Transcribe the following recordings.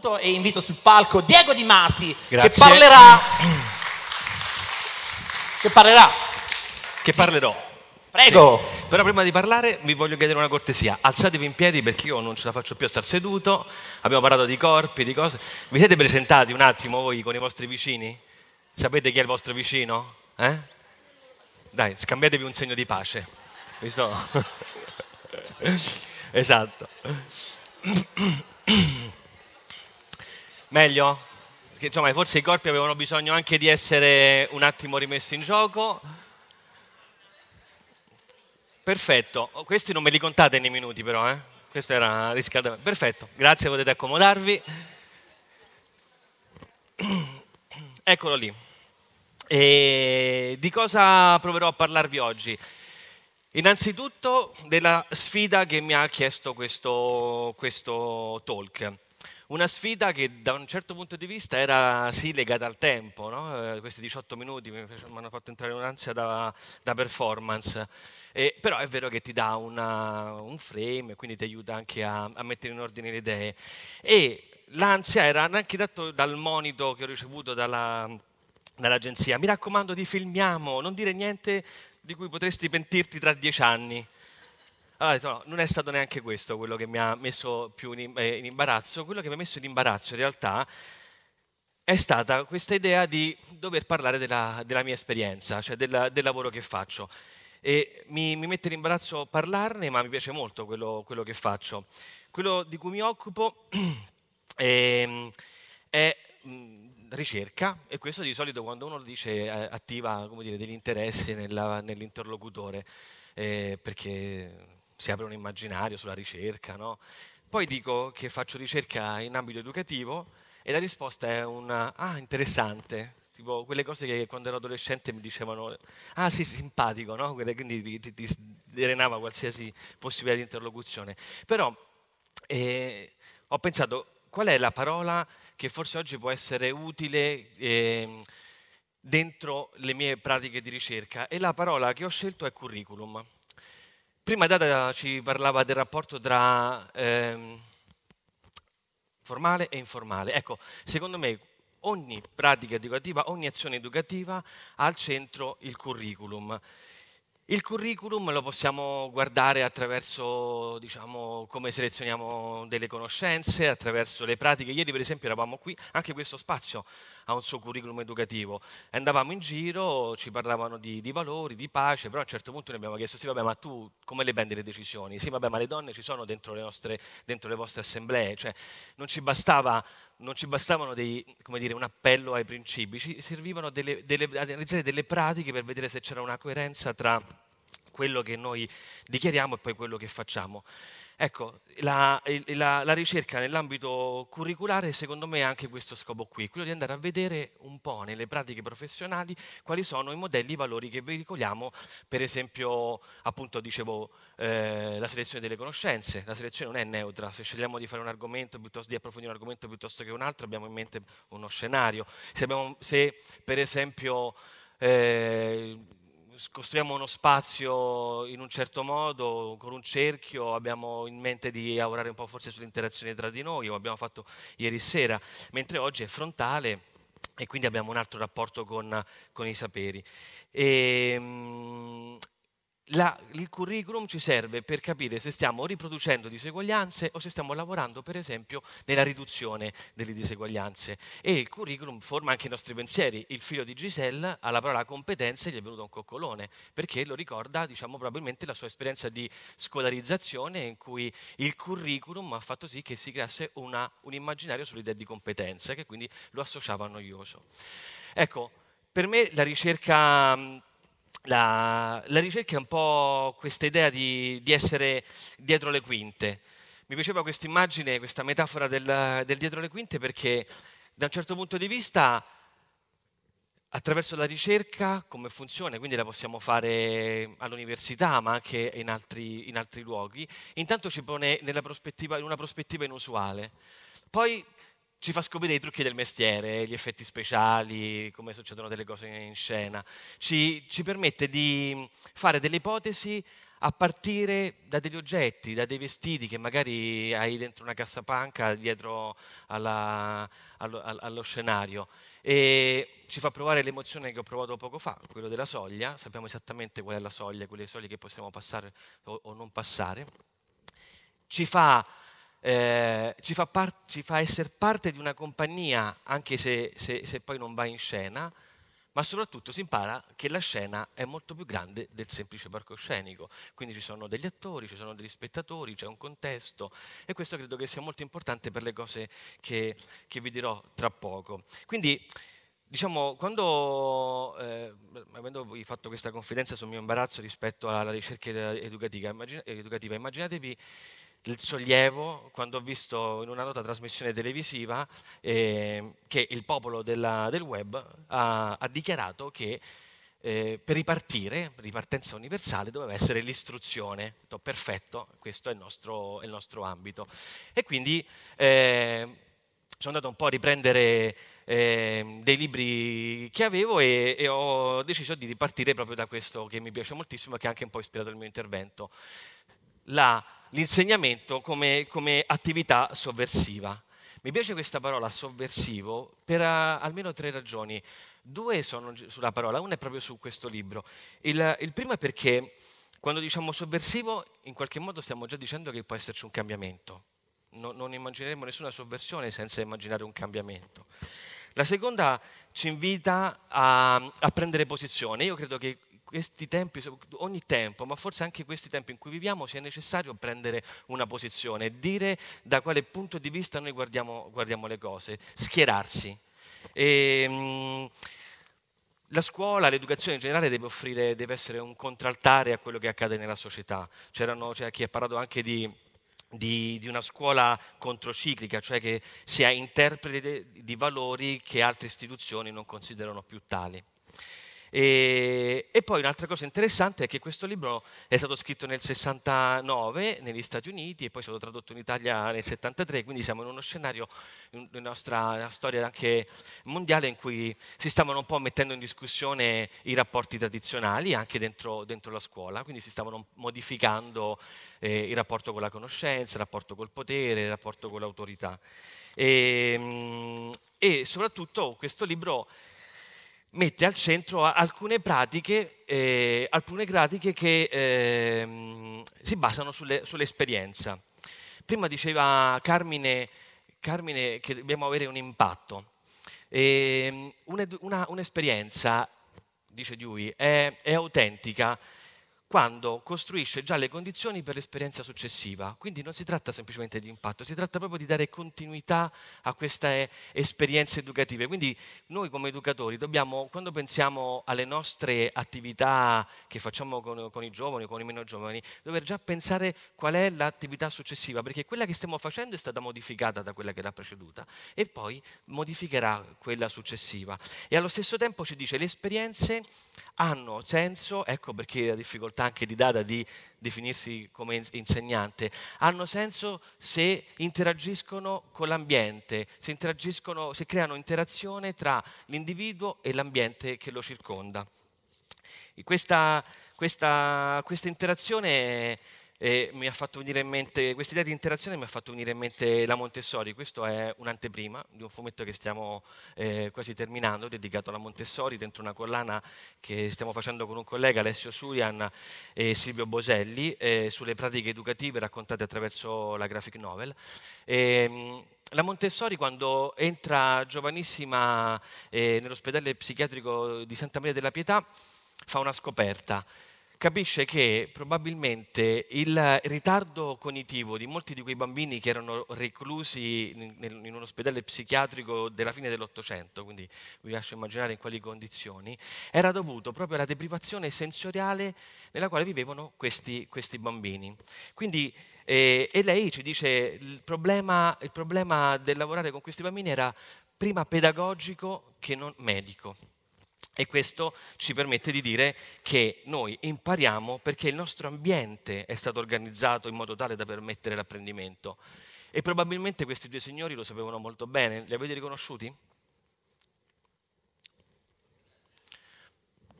saluto e invito sul palco Diego Di Masi Grazie. che parlerà che parlerà che parlerò. Prego. Sì. Però prima di parlare vi voglio chiedere una cortesia. Alzatevi in piedi perché io non ce la faccio più a star seduto. Abbiamo parlato di corpi, di cose. Vi siete presentati un attimo voi con i vostri vicini? Sapete chi è il vostro vicino? Eh? Dai, scambiatevi un segno di pace. Visto? esatto. Meglio? Perché, insomma, forse i corpi avevano bisogno anche di essere un attimo rimessi in gioco. Perfetto, oh, questi non me li contate nei minuti però, eh? questo era riscaldamento. Perfetto, grazie, potete accomodarvi. Eccolo lì. E di cosa proverò a parlarvi oggi? Innanzitutto della sfida che mi ha chiesto questo, questo talk. Una sfida che da un certo punto di vista era sì legata al tempo, no? eh, questi 18 minuti mi, mi, hanno fatto entrare un'ansia da, da performance, eh, però è vero che ti dà una, un frame, e quindi ti aiuta anche a, a mettere in ordine le idee. E l'ansia era anche dato dal monito che ho ricevuto dalla, dall'agenzia, mi raccomando di filmiamo, non dire niente di cui potresti pentirti tra dieci anni. Allora, no, non è stato neanche questo quello che mi ha messo più in, eh, in imbarazzo, quello che mi ha messo in imbarazzo in realtà è stata questa idea di dover parlare della, della mia esperienza, cioè della, del lavoro che faccio. E mi, mi, mette in imbarazzo parlarne, ma mi piace molto quello, quello che faccio. Quello di cui mi occupo ehm, è, è ricerca e questo di solito quando uno lo dice eh, attiva dire, degli interessi nella, nell'interlocutore, eh, perché si apre un immaginario sulla ricerca, no? Poi dico che faccio ricerca in ambito educativo e la risposta è una, ah, interessante, tipo quelle cose che quando ero adolescente mi dicevano, ah sì, simpatico, no? Quindi ti, ti, ti drenava qualsiasi possibilità di interlocuzione. Però eh, ho pensato, qual è la parola che forse oggi può essere utile eh, dentro le mie pratiche di ricerca? E la parola che ho scelto è curriculum. Prima Dada ci parlava del rapporto tra eh, formale e informale. Ecco, secondo me ogni pratica educativa, ogni azione educativa ha al centro il curriculum. Il curriculum lo possiamo guardare attraverso diciamo, come selezioniamo delle conoscenze, attraverso le pratiche. Ieri per esempio eravamo qui, anche questo spazio ha un suo curriculum educativo. Andavamo in giro, ci parlavano di, di valori, di pace, però a un certo punto noi abbiamo chiesto, sì vabbè ma tu come le prendi le decisioni? Sì vabbè ma le donne ci sono dentro le, nostre, dentro le vostre assemblee, cioè non ci bastava non ci bastavano dei, dire, un appello ai principi, ci servivano delle, delle, analizzare delle pratiche per vedere se c'era una coerenza tra quello che noi dichiariamo e poi quello che facciamo. Ecco, la, la, la, ricerca nell'ambito curriculare secondo me ha anche questo scopo qui, quello di andare a vedere un po' nelle pratiche professionali quali sono i modelli, i valori che veicoliamo, per esempio, appunto dicevo, eh, la selezione delle conoscenze, la selezione non è neutra, se scegliamo di fare un argomento piuttosto di approfondire un argomento piuttosto che un altro abbiamo in mente uno scenario, se, abbiamo, se per esempio... Eh, costruiamo uno spazio in un certo modo, con un cerchio, abbiamo in mente di lavorare un po' forse sull'interazione tra di noi, come abbiamo fatto ieri sera, mentre oggi è frontale e quindi abbiamo un altro rapporto con, con i saperi. E, ehm, la, il curriculum ci serve per capire se stiamo riproducendo diseguaglianze o se stiamo lavorando, per esempio, nella riduzione delle diseguaglianze. E il curriculum forma anche i nostri pensieri. Il figlio di Giselle alla parola competenze gli è venuto un coccolone, perché lo ricorda, diciamo, probabilmente la sua esperienza di scolarizzazione in cui il curriculum ha fatto sì che si creasse una, un immaginario sull'idea di competenza, che quindi lo associava a noioso. Ecco, per me la ricerca la, la, ricerca è un po' questa idea di, di essere dietro le quinte. Mi piaceva questa immagine, questa metafora del, del dietro le quinte perché da un certo punto di vista attraverso la ricerca come funziona, quindi la possiamo fare all'università ma anche in altri, in altri luoghi, intanto ci pone prospettiva, in una prospettiva inusuale. Poi ci fa scoprire i trucchi del mestiere, gli effetti speciali, come succedono delle cose in scena, ci, ci permette di fare delle ipotesi a partire da degli oggetti, da dei vestiti che magari hai dentro una cassapanca dietro alla, allo, allo, scenario. E ci fa provare l'emozione che ho provato poco fa, quella della soglia, sappiamo esattamente qual è la soglia, quelle soglie che possiamo passare o, o non passare. Ci fa eh, ci, fa par- ci, fa essere parte di una compagnia, anche se, se, se poi non va in scena, ma soprattutto si impara che la scena è molto più grande del semplice palcoscenico, quindi ci sono degli attori, ci sono degli spettatori, c'è un contesto e questo credo che sia molto importante per le cose che, che vi dirò tra poco. Quindi, Diciamo, quando, eh, avendo fatto questa confidenza sul mio imbarazzo rispetto alla ricerca educativa, immaginatevi il sollievo quando ho visto in una nota trasmissione televisiva eh, che il popolo della, del web ha, ha dichiarato che eh, per ripartire, ripartenza universale, doveva essere l'istruzione. Detto, perfetto, questo è il nostro, è il nostro ambito. E quindi eh, sono andato un po' a riprendere eh, dei libri che avevo e, e, ho deciso di ripartire proprio da questo che mi piace moltissimo e che ha anche un po' ispirato il mio intervento. La l'insegnamento come, come attività sovversiva. Mi piace questa parola sovversivo per a, eh, almeno tre ragioni. Due sono sulla parola, una è proprio su questo libro. Il, il primo è perché quando diciamo sovversivo, in qualche modo stiamo già dicendo che può esserci un cambiamento. No, non immagineremo nessuna sovversione senza immaginare un cambiamento. La seconda ci invita a, a prendere posizione. Io credo che questi tempi, ogni tempo, ma forse anche questi tempi in cui viviamo, sia necessario prendere una posizione, e dire da quale punto di vista noi guardiamo, guardiamo le cose, schierarsi. E, ehm, la scuola, l'educazione in generale deve, offrire, deve essere un contraltare a quello che accade nella società. C'erano, c'era chi ha parlato anche di, di, di, una scuola controciclica, cioè che sia interprete di valori che altre istituzioni non considerano più tali. E, e, poi un'altra cosa interessante è che questo libro è stato scritto nel 69 negli Stati Uniti e poi è stato tradotto in Italia nel 73, quindi siamo in uno scenario, in una, nostra, una storia anche mondiale in cui si stavano un po' mettendo in discussione i rapporti tradizionali anche dentro, dentro la scuola, quindi si stavano modificando eh, il rapporto con la conoscenza, il rapporto col potere, il rapporto con l'autorità. E, ehm, e soprattutto questo libro mette al centro alcune pratiche, eh, alcune pratiche che eh, si basano sulle, sull'esperienza. Prima diceva Carmine, Carmine, che dobbiamo avere un impatto. E ehm, una, una, un'esperienza, dice Dewey, è, è autentica quando costruisce già le condizioni per l'esperienza successiva. Quindi non si tratta semplicemente di impatto, si tratta proprio di dare continuità a queste esperienze educative. Quindi noi come educatori dobbiamo, quando pensiamo alle nostre attività che facciamo con, con i giovani, o con i meno giovani, dover già pensare qual è l'attività successiva, perché quella che stiamo facendo è stata modificata da quella che l'ha preceduta e poi modificherà quella successiva. E allo stesso tempo ci dice le esperienze hanno senso, ecco perché la difficoltà difficoltà anche di Dada di definirsi come insegnante, hanno senso se interagiscono con l'ambiente, se, se creano interazione tra l'individuo e l'ambiente che lo circonda. Questa, questa, questa interazione e mi ha fatto venire in mente, questa idea di interazione mi ha fatto venire in mente la Montessori, questo è un'anteprima di un fumetto che stiamo eh, quasi terminando, dedicato alla Montessori, dentro una collana che stiamo facendo con un collega, Alessio Surian e Silvio Boselli, eh, sulle pratiche educative raccontate attraverso la graphic novel. E, ehm, la Montessori quando entra giovanissima eh, nell'ospedale psichiatrico di Santa Maria della Pietà fa una scoperta, capisce che probabilmente il ritardo cognitivo di molti di quei bambini che erano reclusi in un ospedale psichiatrico della fine dell'Ottocento, quindi vi lascio immaginare in quali condizioni, era dovuto proprio alla deprivazione sensoriale nella quale vivevano questi, questi bambini. Quindi, eh, e lei ci dice il problema, il problema del lavorare con questi bambini era prima pedagogico che non medico. E questo ci permette di dire che noi impariamo perché il nostro ambiente è stato organizzato in modo tale da permettere l'apprendimento. E probabilmente questi due signori lo sapevano molto bene. Li avete riconosciuti?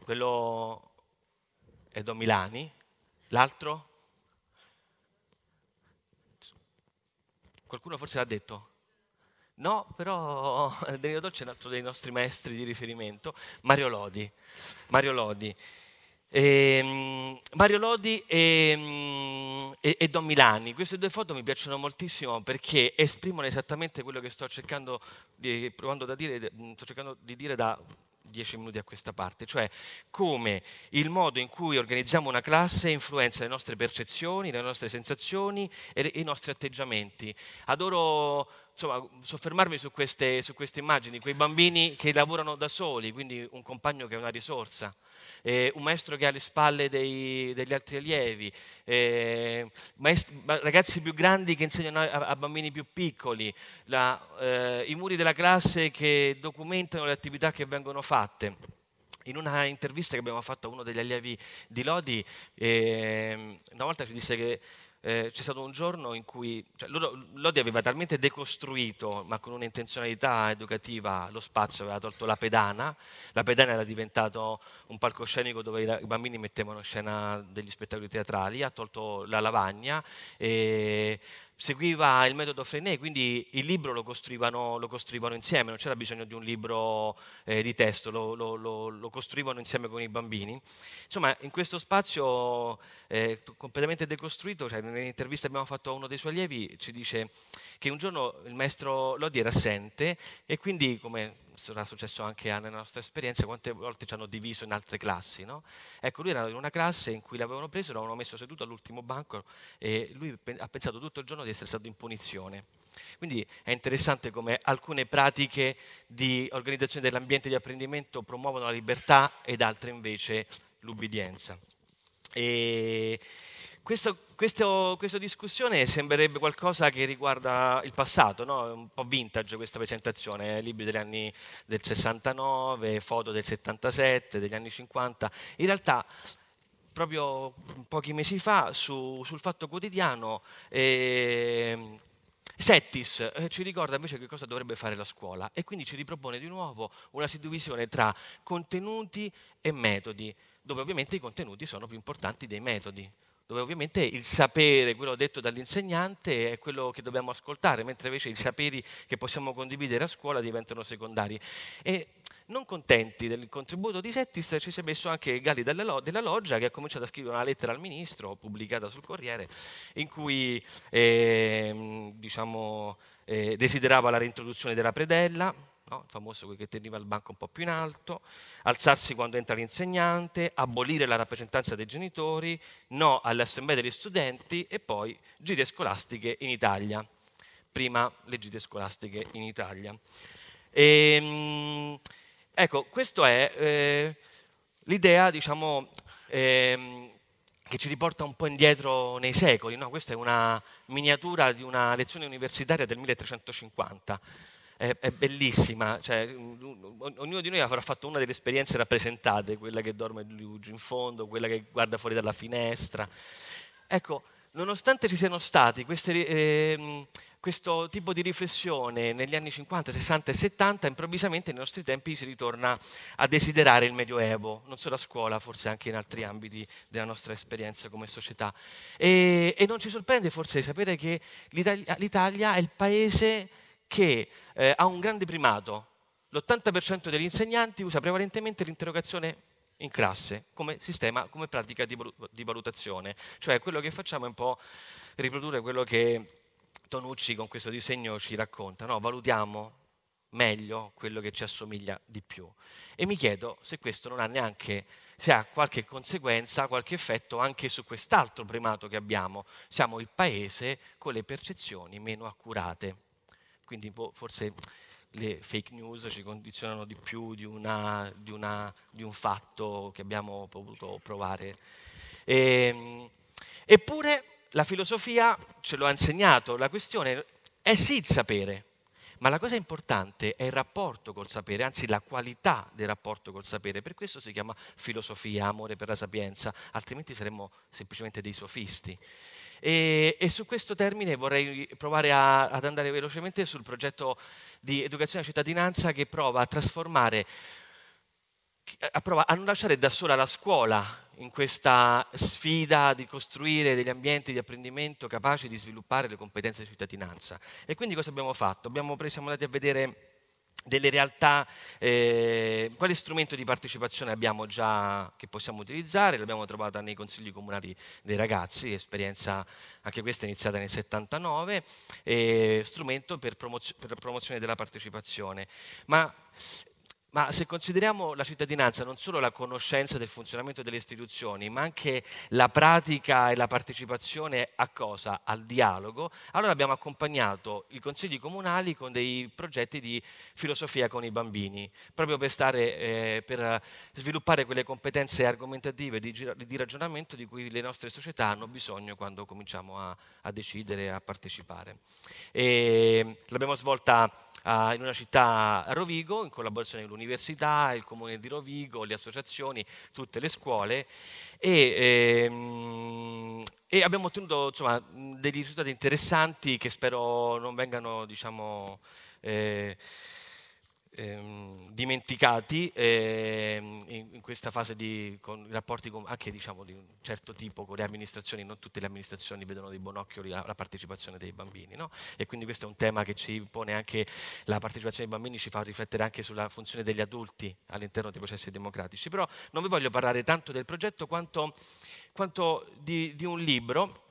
Quello è Don Milani, l'altro? Qualcuno forse l'ha detto? No, però Danilo Dolce è un altro dei nostri maestri di riferimento, Mario Lodi. Mario Lodi. E, ehm, Mario Lodi e, mm, e, e, Don Milani, queste due foto mi piacciono moltissimo perché esprimono esattamente quello che sto cercando di, dire, mm, sto cercando di dire da dieci minuti a questa parte, cioè come il modo in cui organizziamo una classe influenza le nostre percezioni, le nostre sensazioni e, le, i nostri atteggiamenti. Adoro insomma, soffermarmi su queste, su queste, immagini, quei bambini che lavorano da soli, quindi un compagno che è una risorsa, eh, un maestro che ha le spalle dei, degli altri allievi, eh, maestri, ragazzi più grandi che insegnano a, a bambini più piccoli, la, eh, i muri della classe che documentano le attività che vengono fatte. In una intervista che abbiamo fatto a uno degli allievi di Lodi, ehm, una volta ci disse che eh, c'è stato un giorno in cui cioè, Lodi aveva talmente decostruito, ma con un'intenzionalità educativa, lo spazio, aveva tolto la pedana, la pedana era diventato un palcoscenico dove i bambini mettevano in scena degli spettacoli teatrali, ha tolto la lavagna, e seguiva il metodo Freinet, quindi il libro lo costruivano, lo costruivano insieme, non c'era bisogno di un libro eh, di testo, lo, lo, lo, costruivano insieme con i bambini. Insomma, in questo spazio eh, completamente decostruito, cioè, nell'intervista che abbiamo fatto a uno dei suoi allievi, ci dice che un giorno il maestro Lodi era assente e quindi, come sarà successo anche nella nostra esperienza, quante volte ci hanno diviso in altre classi, no? Ecco, lui era in una classe in cui l'avevano preso, l'avevano messo seduto all'ultimo banco e lui ha pensato tutto il giorno di essere stato in punizione. Quindi è interessante come alcune pratiche di organizzazione dell'ambiente di apprendimento promuovono la libertà ed altre invece l'ubbidienza. E questo, questo, questa discussione sembrerebbe qualcosa che riguarda il passato, no? un po' vintage questa presentazione, eh? libri degli anni del 69, foto del 77, degli anni 50. In realtà proprio pochi mesi fa su, sul Fatto Quotidiano ehm, eh, Settis ci ricorda invece che cosa dovrebbe fare la scuola e quindi ci ripropone di nuovo una suddivisione tra contenuti e metodi, dove ovviamente i contenuti sono più importanti dei metodi dove ovviamente il sapere, quello detto dall'insegnante, è quello che dobbiamo ascoltare, mentre invece i saperi che possiamo condividere a scuola diventano secondari. E non contenti del contributo di Settis, ci si è messo anche Galli della Loggia, che ha cominciato a scrivere una lettera al ministro, pubblicata sul Corriere, in cui eh, diciamo, eh, desiderava la reintroduzione della predella, no? il famoso che teneva il banco un po' più in alto, alzarsi quando entra l'insegnante, abolire la rappresentanza dei genitori, no all'assemblea degli studenti e poi gire scolastiche in Italia. Prima le gite scolastiche in Italia. E, ehm, ecco, questa è eh, l'idea, diciamo, eh, che ci riporta un po' indietro nei secoli. No? Questa è una miniatura di una lezione universitaria del 1350 è, è bellissima, cioè, mm, ognuno di noi avrà fatto una delle esperienze rappresentate, quella che dorme giù in fondo, quella che guarda fuori dalla finestra. Ecco, nonostante ci siano stati queste, eh, questo tipo di riflessione negli anni 50, 60 e 70, improvvisamente nei nostri tempi si ritorna a desiderare il Medioevo, non solo a scuola, forse anche in altri ambiti della nostra esperienza come società. E, e non ci sorprende forse sapere che l'Italia, l'Italia è il paese che eh, ha un grande primato. L'80% degli insegnanti usa prevalentemente l'interrogazione in classe come sistema, come pratica di, di valutazione. Cioè quello che facciamo è un po' riprodurre quello che Tonucci con questo disegno ci racconta. No? Valutiamo meglio quello che ci assomiglia di più. E mi chiedo se questo non ha neanche, se ha qualche conseguenza, qualche effetto anche su quest'altro primato che abbiamo. Siamo il paese con le percezioni meno accurate. Quindi boh, forse le fake news ci condizionano di più di, una, di, una, di un fatto che abbiamo potuto provare. E, ehm, eppure la filosofia ce lo ha insegnato, la questione è sì il sapere, ma la cosa importante è il rapporto col sapere, anzi la qualità del rapporto col sapere. Per questo si chiama filosofia, amore per la sapienza, altrimenti saremmo semplicemente dei sofisti. E, e, su questo termine vorrei provare a, ad andare velocemente sul progetto di educazione e cittadinanza che prova a trasformare, a, prova a non lasciare da sola la scuola in questa sfida di costruire degli ambienti di apprendimento capaci di sviluppare le competenze di cittadinanza. E quindi cosa abbiamo fatto? Abbiamo siamo andati a vedere delle realtà, eh, quale strumento di partecipazione abbiamo già che possiamo utilizzare? L'abbiamo trovata nei consigli comunali dei ragazzi, esperienza anche questa iniziata nel 79, eh, strumento per, promozio- per la promozione della partecipazione. Ma ma se consideriamo la cittadinanza non solo la conoscenza del funzionamento delle istituzioni, ma anche la pratica e la partecipazione a cosa? Al dialogo, allora abbiamo accompagnato i consigli comunali con dei progetti di filosofia con i bambini, proprio per, stare, eh, per sviluppare quelle competenze argomentative di, di, ragionamento di cui le nostre società hanno bisogno quando cominciamo a, a decidere, a partecipare. E l'abbiamo svolta uh, in una città a Rovigo, in collaborazione con l'Università l'università, il comune di Rovigo, le associazioni, tutte le scuole e, ehm, e abbiamo ottenuto insomma, dei risultati interessanti che spero non vengano diciamo, eh, ehm, dimenticati ehm, in, in, questa fase di con, rapporti con, anche diciamo, di un certo tipo con le amministrazioni, non tutte le amministrazioni vedono di buon occhio la, la partecipazione dei bambini no? e quindi questo è un tema che ci pone anche la partecipazione dei bambini, ci fa riflettere anche sulla funzione degli adulti all'interno dei processi democratici, però non vi voglio parlare tanto del progetto quanto, quanto di, di un libro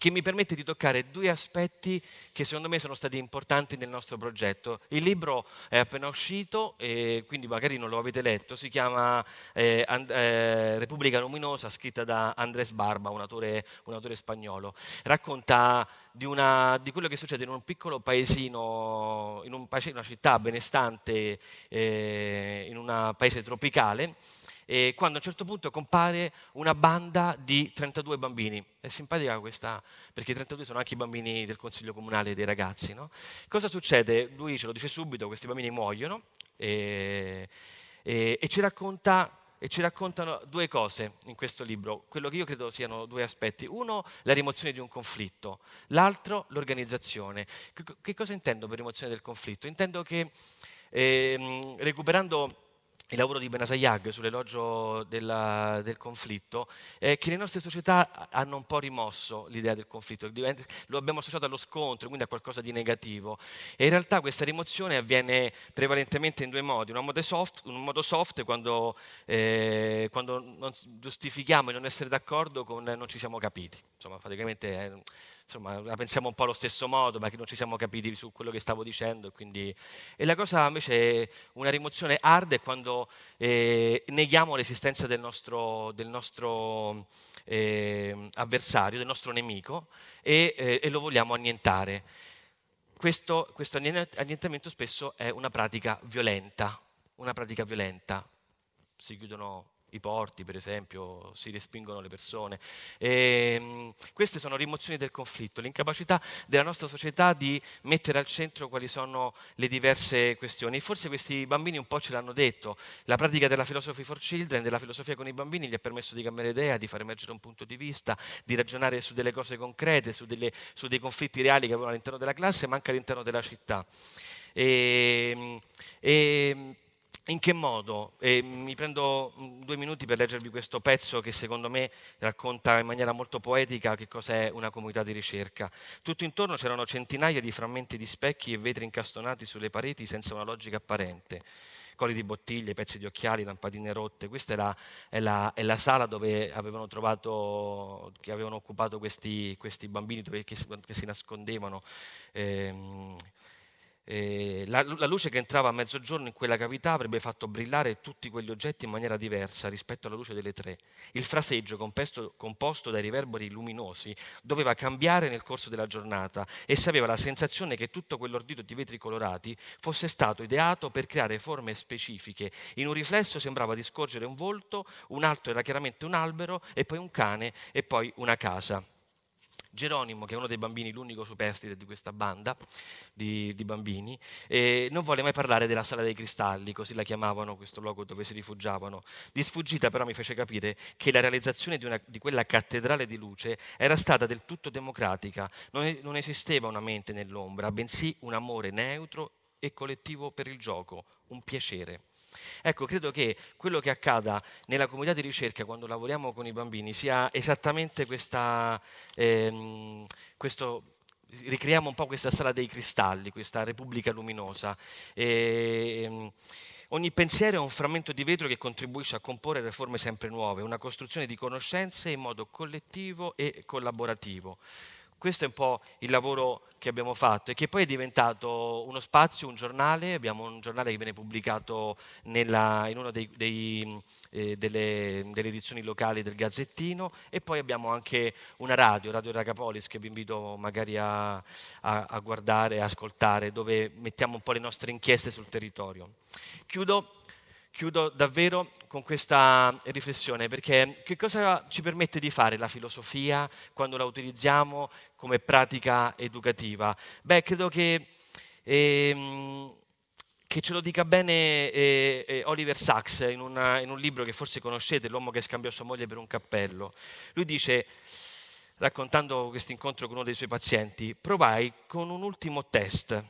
che mi permette di toccare due aspetti che secondo me sono stati importanti nel nostro progetto. Il libro è appena uscito, quindi magari non lo avete letto, si chiama eh, And- eh, Repubblica Luminosa, scritta da Andrés Barba, un autore, un autore spagnolo. Racconta di, una, di, quello che succede in un piccolo paesino, in un paese, una città benestante, eh, in un paese tropicale, eh, quando a un certo punto compare una banda di 32 bambini. È simpatica questa, perché i 32 sono anche i bambini del Consiglio Comunale dei ragazzi. No? Cosa succede? Lui ce lo dice subito, questi bambini muoiono e, e, e ci racconta e ci raccontano due cose in questo libro, quello che io credo siano due aspetti. Uno, la rimozione di un conflitto, l'altro, l'organizzazione. Che, cosa intendo per rimozione del conflitto? Intendo che eh, recuperando il lavoro di Benasayag sull'elogio della, del conflitto, è che le nostre società hanno un po' rimosso l'idea del conflitto, lo abbiamo associato allo scontro, quindi a qualcosa di negativo. E in realtà questa rimozione avviene prevalentemente in due modi, un modo soft, un modo soft quando, eh, quando giustifichiamo e non essere d'accordo con non ci siamo capiti, insomma praticamente... Eh, insomma, la pensiamo un po' allo stesso modo, ma che non ci siamo capiti su quello che stavo dicendo. Quindi... E la cosa invece, una rimozione hard è quando eh, neghiamo l'esistenza del nostro, del nostro eh, avversario, del nostro nemico, e, eh, e lo vogliamo annientare. Questo, questo annientamento spesso è una pratica violenta, una pratica violenta. Si chiudono i porti, per esempio, si respingono le persone. E, ehm, queste sono rimozioni del conflitto, l'incapacità della nostra società di mettere al centro quali sono le diverse questioni. Forse questi bambini un po' ce l'hanno detto, la pratica della Philosophy for Children, della filosofia con i bambini, gli ha permesso di cambiare idea, di far emergere un punto di vista, di ragionare su delle cose concrete, su, delle, su dei conflitti reali che avevano all'interno della classe, ma anche all'interno della città. E, ehm, e, ehm, in che modo? E mi prendo mm, due minuti per leggervi questo pezzo che secondo me racconta in maniera molto poetica che cos'è una comunità di ricerca. Tutto intorno c'erano centinaia di frammenti di specchi e vetri incastonati sulle pareti senza una logica apparente. Colli di bottiglie, pezzi di occhiali, lampadine rotte. Questa è la, è la, è la sala dove avevano trovato, che avevano occupato questi, questi bambini dove, che, che, si nascondevano. Ehm, eh, la, la, luce che entrava a mezzogiorno in quella cavità avrebbe fatto brillare tutti quegli oggetti in maniera diversa rispetto alla luce delle tre. Il fraseggio composto, composto dai riverberi luminosi doveva cambiare nel corso della giornata e si aveva la sensazione che tutto quell'ordito di vetri colorati fosse stato ideato per creare forme specifiche. In un riflesso sembrava di scorgere un volto, un altro era chiaramente un albero e poi un cane e poi una casa. Geronimo, che è uno dei bambini, l'unico superstite di questa banda di, di bambini, eh, non volle mai parlare della sala dei cristalli, così la chiamavano questo luogo dove si rifugiavano. Di sfuggita però mi fece capire che la realizzazione di, una, di quella cattedrale di luce era stata del tutto democratica, non, non esisteva una mente nell'ombra, bensì un amore neutro e collettivo per il gioco, un piacere. Ecco, credo che quello che accada nella comunità di ricerca quando lavoriamo con i bambini sia esattamente questa, ehm, questo ricreiamo un po' questa sala dei cristalli, questa repubblica luminosa. E ehm, ogni pensiero è un frammento di vetro che contribuisce a comporre forme sempre nuove, una costruzione di conoscenze in modo collettivo e collaborativo. Questo è un po' il lavoro che abbiamo fatto e che poi è diventato uno spazio, un giornale, abbiamo un giornale che viene pubblicato nella, in una eh, delle, delle, edizioni locali del Gazzettino e poi abbiamo anche una radio, Radio Ragapolis, che vi invito magari a, a, a guardare, a ascoltare, dove mettiamo un po' le nostre inchieste sul territorio. Chiudo Chiudo davvero con questa riflessione perché che cosa ci permette di fare la filosofia quando la utilizziamo come pratica educativa? Beh, credo che, ehm, che ce lo dica bene eh, eh, Oliver Sacks in, una, in un libro che forse conoscete, L'uomo che scambiò sua moglie per un cappello. Lui dice raccontando questo incontro con uno dei suoi pazienti, provai con un ultimo test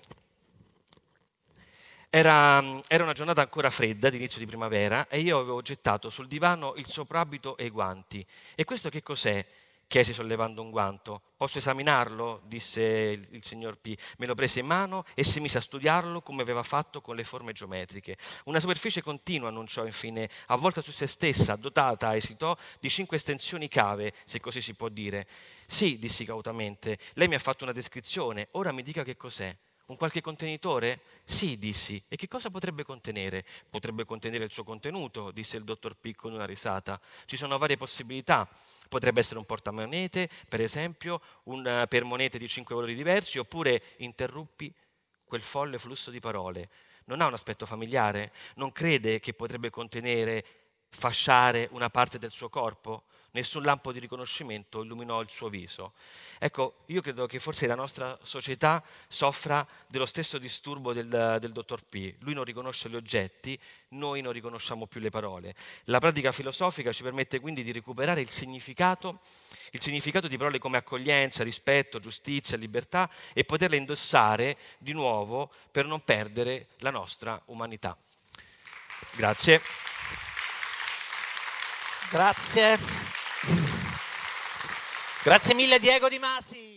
era, era una giornata ancora fredda, d'inizio di primavera, e io avevo gettato sul divano il soprabito e i guanti. E questo che cos'è? chiesi sollevando un guanto. Posso esaminarlo? disse il, il, signor P. Me lo prese in mano e si mise a studiarlo come aveva fatto con le forme geometriche. Una superficie continua, annunciò infine, avvolta su se stessa, dotata, esitò, di cinque estensioni cave, se così si può dire. Sì, dissi cautamente, lei mi ha fatto una descrizione, ora mi dica che cos'è. Un qualche contenitore? Sì, dissi. E che cosa potrebbe contenere? Potrebbe contenere il suo contenuto, disse il dottor P con una risata. Ci sono varie possibilità. Potrebbe essere un portamonete, per esempio, un, eh, per monete di cinque valori diversi, oppure interruppi quel folle flusso di parole. Non ha un aspetto familiare? Non crede che potrebbe contenere, fasciare una parte del suo corpo? nessun lampo di riconoscimento illuminò il suo viso. Ecco, io credo che forse la nostra società soffra dello stesso disturbo del, del dottor P. Lui non riconosce gli oggetti, noi non riconosciamo più le parole. La pratica filosofica ci permette quindi di recuperare il significato, il significato di parole come accoglienza, rispetto, giustizia, libertà e poterle indossare di nuovo per non perdere la nostra umanità. Grazie. Grazie. Grazie mille Diego Di Masi.